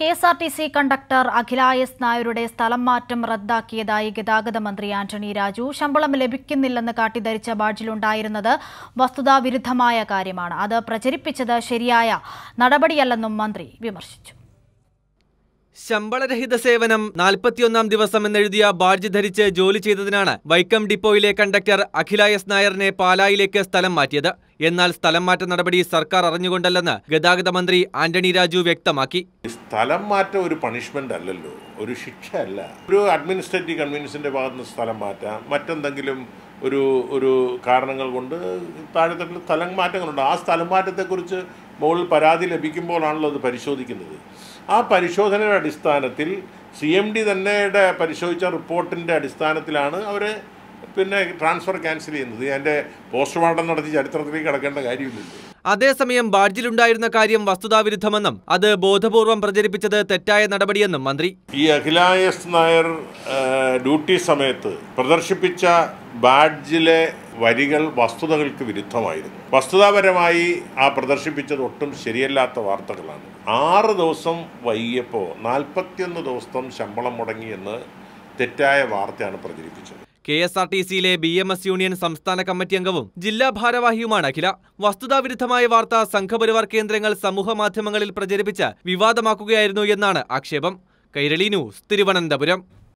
K S R T C conductor അഖിലായസ് നായരുടെ സ്ഥലം മാറ്റം റദ്ദാക്കിയതായി ഗതാഗത മന്ത്രി ആന്റണി രാജു ശമ്പളം ലഭിക്കുന്നില്ലെന്ന് ധരിച്ച ബാഡ്ജിലുണ്ടായിരുന്നത് വസ്തുതാവിരുദ്ധമായ കാര്യമാണ് അത് പ്രചരിപ്പിച്ചത് ശരിയായ നടപടിയല്ലെന്നും മന്ത്രി വിമർശിച്ചു ശമ്പളരഹിത സേവനം നാൽപ്പത്തിയൊന്നാം ദിവസം എന്നെഴുതിയ ബാഡ്ജ് ധരിച്ച് ജോലി ചെയ്തതിനാണ് വൈക്കം ഡിപ്പോയിലെ കണ്ടക്ടർ അഖില എസ് നായറിനെ പാലായിലേക്ക് സ്ഥലം മാറ്റിയത് എന്നാൽ സ്ഥലം മാറ്റ നടപടി സർക്കാർ അറിഞ്ഞുകൊണ്ടല്ലെന്ന് ഗതാഗത മന്ത്രി ആന്റണി രാജു വ്യക്തമാക്കി സ്ഥലം മാറ്റം ഒരു പണിഷ്മെന്റ് അല്ലല്ലോ ഒരു ശിക്ഷ അല്ല ഒരു അഡ്മിനിസ്ട്രേറ്റീവ് കൺവീനിയൻസിന്റെ ഭാഗത്ത് സ്ഥലം മാറ്റാം മറ്റെന്തെങ്കിലും ഒരു ഒരു കാരണങ്ങൾ കൊണ്ട് താഴെത്തട്ടിൽ സ്ഥലം മാറ്റങ്ങളുണ്ട് ആ സ്ഥലം മാറ്റത്തെക്കുറിച്ച് മുകളിൽ പരാതി ലഭിക്കുമ്പോഴാണല്ലോ അത് പരിശോധിക്കുന്നത് ആ പരിശോധനയുടെ അടിസ്ഥാനത്തിൽ സി എം ഡി തന്നെയുടെ പരിശോധിച്ച റിപ്പോർട്ടിൻ്റെ അടിസ്ഥാനത്തിലാണ് അവർ പിന്നെ ട്രാൻസ്ഫർ ക്യാൻസൽ ചെയ്യുന്നത് എൻ്റെ പോസ്റ്റ്മോർട്ടം നടത്തി ചരിത്രത്തിലേക്ക് കിടക്കേണ്ട കാര്യമില്ലല്ലോ അതേസമയം ബാഡ്ജിലുണ്ടായിരുന്ന കാര്യം വസ്തുതാവിരുദ്ധമെന്നും അത് ബോധപൂർവം പ്രചരിപ്പിച്ചത് തെറ്റായ നടപടിയെന്നും മന്ത്രി ഈ അഖിലായസ് നായർ ഡ്യൂട്ടി സമയത്ത് പ്രദർശിപ്പിച്ച ബാഡ്ജിലെ വരികൾ വസ്തുതകൾക്ക് വിരുദ്ധമായിരുന്നു വസ്തുതാപരമായി ആ പ്രദർശിപ്പിച്ചത് ഒട്ടും ശരിയല്ലാത്ത വാർത്തകളാണ് ആറ് ദിവസം വൈകിയപ്പോൾ നാൽപ്പത്തിയൊന്ന് ദിവസം ശമ്പളം മുടങ്ങിയെന്ന് തെറ്റായ വാർത്തയാണ് പ്രചരിപ്പിച്ചത് കെ എസ് ആർ ടി സിയിലെ ബി എം എസ് യൂണിയൻ സംസ്ഥാന കമ്മിറ്റി അംഗവും ജില്ലാ ഭാരവാഹിയുമാണ് അഖില വസ്തുതാവിരുദ്ധമായ വാർത്ത സംഘപരിവാർ കേന്ദ്രങ്ങൾ സമൂഹമാധ്യമങ്ങളിൽ പ്രചരിപ്പിച്ച് വിവാദമാക്കുകയായിരുന്നു എന്നാണ് ആക്ഷേപം കൈരളി ന്യൂസ് തിരുവനന്തപുരം